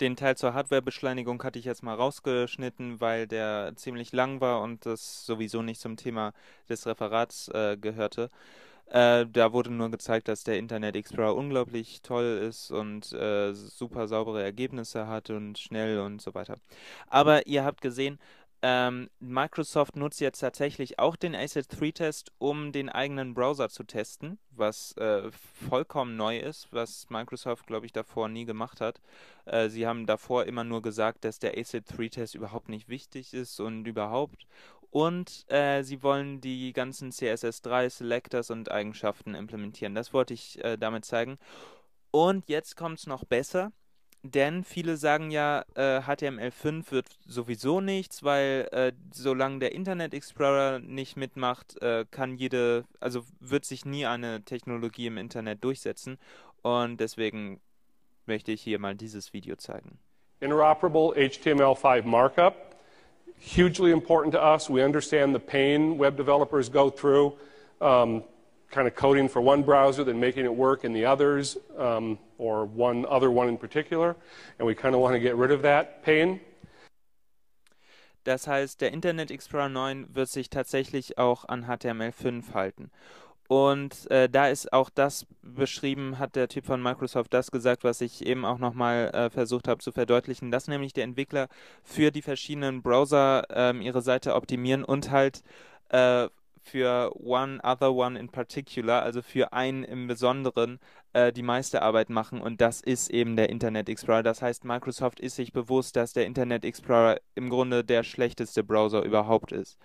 den Teil zur Hardwarebeschleunigung hatte ich jetzt mal rausgeschnitten, weil der ziemlich lang war und das sowieso nicht zum Thema des Referats äh, gehörte. Äh, da wurde nur gezeigt, dass der Internet Explorer unglaublich toll ist und äh, super saubere Ergebnisse hat und schnell und so weiter. Aber ihr habt gesehen, ähm, Microsoft nutzt jetzt tatsächlich auch den ACID 3-Test, um den eigenen Browser zu testen, was äh, vollkommen neu ist, was Microsoft, glaube ich, davor nie gemacht hat. Äh, sie haben davor immer nur gesagt, dass der ACID 3-Test überhaupt nicht wichtig ist und überhaupt. Und äh, sie wollen die ganzen CSS3 Selectors und Eigenschaften implementieren. Das wollte ich äh, damit zeigen. Und jetzt kommt es noch besser denn viele sagen ja, äh, HTML5 wird sowieso nichts, weil äh, solange der Internet Explorer nicht mitmacht, äh, kann jede, also wird sich nie eine Technologie im Internet durchsetzen. Und deswegen möchte ich hier mal dieses Video zeigen. Interoperable HTML5 Markup, hugely important to us. We understand the pain web developers go through. Um, kind of coding for one browser, then making it work in the others, um, or one other one in particular. And we kind of want to get rid of that pain. Das heißt, der Internet Explorer 9 wird sich tatsächlich auch an HTML5 halten. Und äh, da ist auch das beschrieben, hat der Typ von Microsoft das gesagt, was ich eben auch nochmal äh, versucht habe zu verdeutlichen, dass nämlich die Entwickler für die verschiedenen Browser äh, ihre Seite optimieren und halt äh, für One Other One in Particular, also für einen im Besonderen, äh, die meiste Arbeit machen und das ist eben der Internet Explorer. Das heißt, Microsoft ist sich bewusst, dass der Internet Explorer im Grunde der schlechteste Browser überhaupt ist.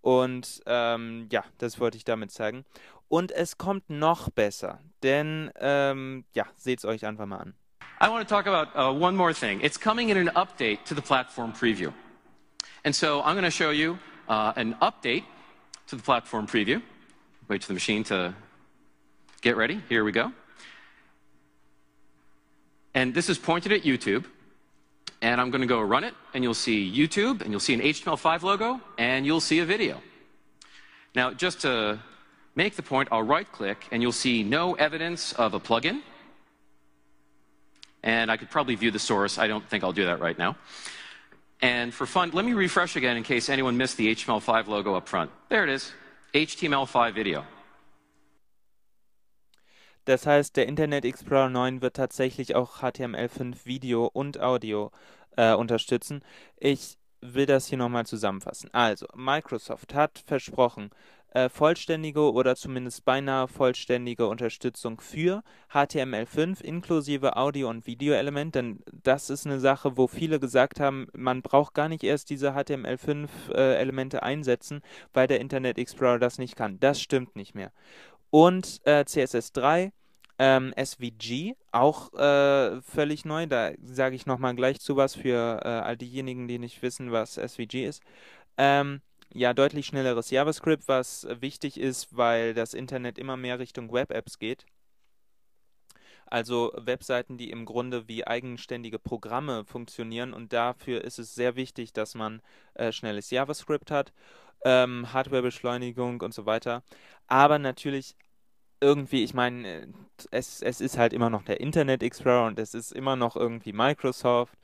Und ähm, ja, das wollte ich damit zeigen. Und es kommt noch besser, denn ähm, ja, seht's euch einfach mal an. I want to talk about uh, one more thing. It's coming in an update to the platform preview. And so I'm going to show you uh, an update to the platform preview. Wait for the machine to get ready. Here we go. And this is pointed at YouTube. And I'm going to go run it, and you'll see YouTube, and you'll see an HTML5 logo, and you'll see a video. Now, just to make the point, I'll right click, and you'll see no evidence of a plugin. And I could probably view the source. I don't think I'll do that right now. And for fun, let me refresh again in case anyone missed the HTML5 logo up front. There it is, HTML5 Video. Das heißt, der Internet Explorer 9 wird tatsächlich auch HTML5 Video und Audio äh, unterstützen. Ich will das hier nochmal zusammenfassen. Also, Microsoft hat versprochen, äh, vollständige oder zumindest beinahe vollständige Unterstützung für HTML5 inklusive Audio- und Videoelement, denn das ist eine Sache, wo viele gesagt haben, man braucht gar nicht erst diese HTML5-Elemente äh, einsetzen, weil der Internet Explorer das nicht kann. Das stimmt nicht mehr. Und äh, CSS3 ähm, SVG, auch äh, völlig neu. Da sage ich nochmal gleich zu was für äh, all diejenigen, die nicht wissen, was SVG ist. Ähm, ja deutlich schnelleres JavaScript, was wichtig ist, weil das Internet immer mehr Richtung Web-Apps geht. Also Webseiten, die im Grunde wie eigenständige Programme funktionieren und dafür ist es sehr wichtig, dass man äh, schnelles JavaScript hat, ähm, Hardwarebeschleunigung und so weiter. Aber natürlich irgendwie, ich meine, äh, es, es ist halt immer noch der Internet Explorer und es ist immer noch irgendwie Microsoft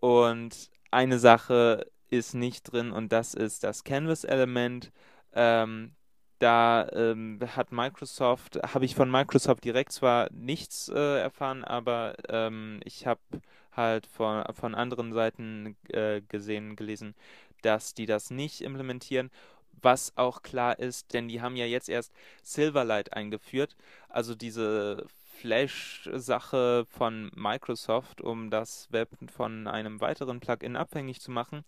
und eine Sache ist nicht drin und das ist das Canvas-Element. Ähm, da ähm, hat Microsoft, habe ich von Microsoft direkt zwar nichts äh, erfahren, aber ähm, ich habe halt von, von anderen Seiten äh, gesehen, gelesen, dass die das nicht implementieren. Was auch klar ist, denn die haben ja jetzt erst Silverlight eingeführt, also diese Flash-Sache von Microsoft, um das Web von einem weiteren Plugin abhängig zu machen.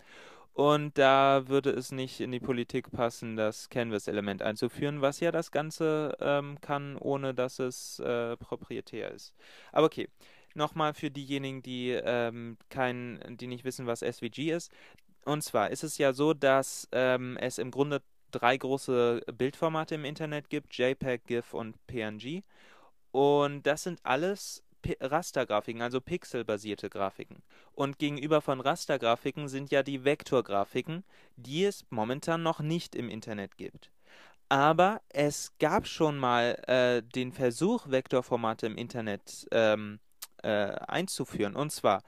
Und da würde es nicht in die Politik passen, das Canvas-Element einzuführen, was ja das Ganze ähm, kann, ohne dass es äh, proprietär ist. Aber okay, nochmal für diejenigen, die, ähm, kein, die nicht wissen, was SVG ist. Und zwar ist es ja so, dass ähm, es im Grunde drei große Bildformate im Internet gibt: JPEG, GIF und PNG. Und das sind alles Rastergrafiken, also pixelbasierte Grafiken. Und gegenüber von Rastergrafiken sind ja die Vektorgrafiken, die es momentan noch nicht im Internet gibt. Aber es gab schon mal äh, den Versuch, Vektorformate im Internet ähm, äh, einzuführen. Und zwar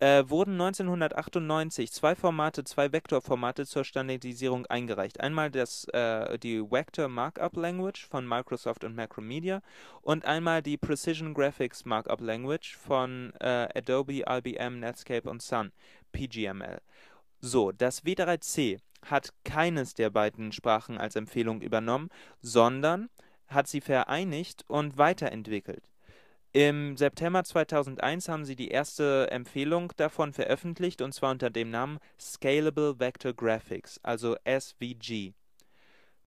äh, wurden 1998 zwei Formate, zwei Vektorformate zur Standardisierung eingereicht. Einmal das, äh, die Vector Markup Language von Microsoft und Macromedia und einmal die Precision Graphics Markup Language von äh, Adobe, IBM, Netscape und Sun, PGML. So, das W3C hat keines der beiden Sprachen als Empfehlung übernommen, sondern hat sie vereinigt und weiterentwickelt. Im September 2001 haben sie die erste Empfehlung davon veröffentlicht, und zwar unter dem Namen Scalable Vector Graphics, also SVG.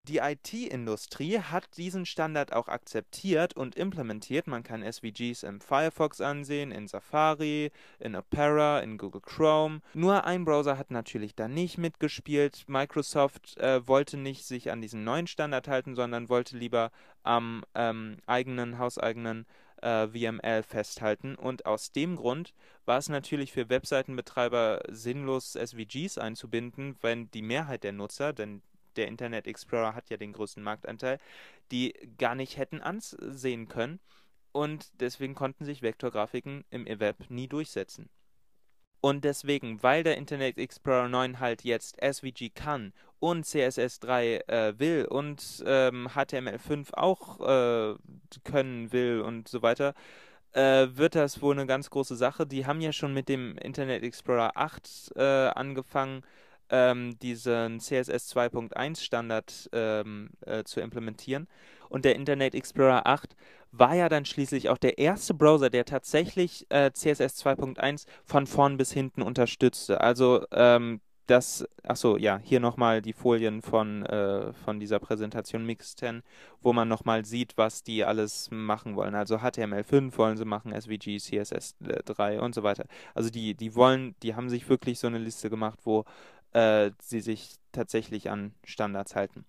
Die IT-Industrie hat diesen Standard auch akzeptiert und implementiert. Man kann SVGs im Firefox ansehen, in Safari, in Opera, in Google Chrome. Nur ein Browser hat natürlich da nicht mitgespielt. Microsoft äh, wollte nicht sich an diesen neuen Standard halten, sondern wollte lieber am ähm, eigenen, hauseigenen äh, VML festhalten. Und aus dem Grund war es natürlich für Webseitenbetreiber sinnlos, SVGs einzubinden, wenn die Mehrheit der Nutzer, denn der Internet Explorer hat ja den größten Marktanteil, die gar nicht hätten ansehen können. Und deswegen konnten sich Vektorgrafiken im Web nie durchsetzen. Und deswegen, weil der Internet Explorer 9 halt jetzt SVG kann und CSS3 äh, will und ähm, HTML5 auch äh, können will und so weiter, äh, wird das wohl eine ganz große Sache. Die haben ja schon mit dem Internet Explorer 8 äh, angefangen, ähm, diesen CSS 2.1 Standard ähm, äh, zu implementieren. Und der Internet Explorer 8 war ja dann schließlich auch der erste Browser, der tatsächlich äh, CSS 2.1 von vorn bis hinten unterstützte. Also ähm, das, achso, ja, hier nochmal die Folien von, äh, von dieser Präsentation Mix 10, wo man nochmal sieht, was die alles machen wollen. Also HTML5 wollen sie machen, SVG, CSS3 äh, und so weiter. Also die, die wollen, die haben sich wirklich so eine Liste gemacht, wo äh, sie sich tatsächlich an Standards halten.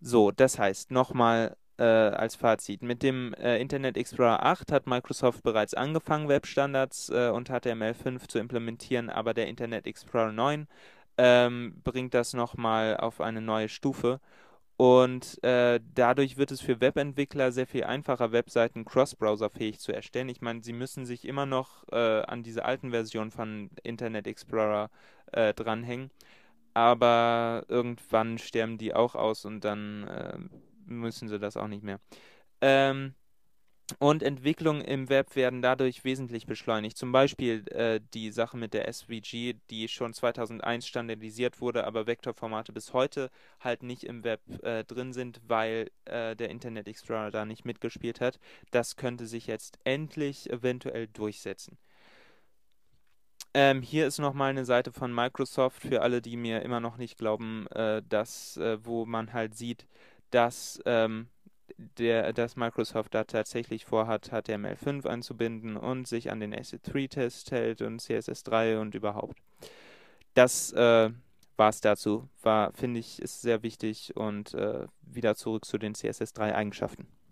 So, das heißt, nochmal äh, als Fazit. Mit dem äh, Internet Explorer 8 hat Microsoft bereits angefangen, Webstandards äh, und HTML5 zu implementieren, aber der Internet Explorer 9 ähm, bringt das nochmal auf eine neue Stufe. Und äh, dadurch wird es für Webentwickler sehr viel einfacher, Webseiten cross-browser-fähig zu erstellen. Ich meine, sie müssen sich immer noch äh, an diese alten Versionen von Internet Explorer äh, dranhängen. Aber irgendwann sterben die auch aus und dann ähm, müssen sie das auch nicht mehr. Ähm, und Entwicklungen im Web werden dadurch wesentlich beschleunigt. Zum Beispiel äh, die Sache mit der SVG, die schon 2001 standardisiert wurde, aber Vektorformate bis heute halt nicht im Web äh, drin sind, weil äh, der Internet Explorer da nicht mitgespielt hat. Das könnte sich jetzt endlich eventuell durchsetzen. Ähm, hier ist nochmal eine Seite von Microsoft für alle, die mir immer noch nicht glauben, äh, dass, äh, wo man halt sieht, dass, ähm, der, dass Microsoft da tatsächlich vorhat, HTML5 anzubinden und sich an den AC3-Test hält und CSS3 und überhaupt. Das äh, war es dazu. War, finde ich, ist sehr wichtig und äh, wieder zurück zu den CSS3-Eigenschaften.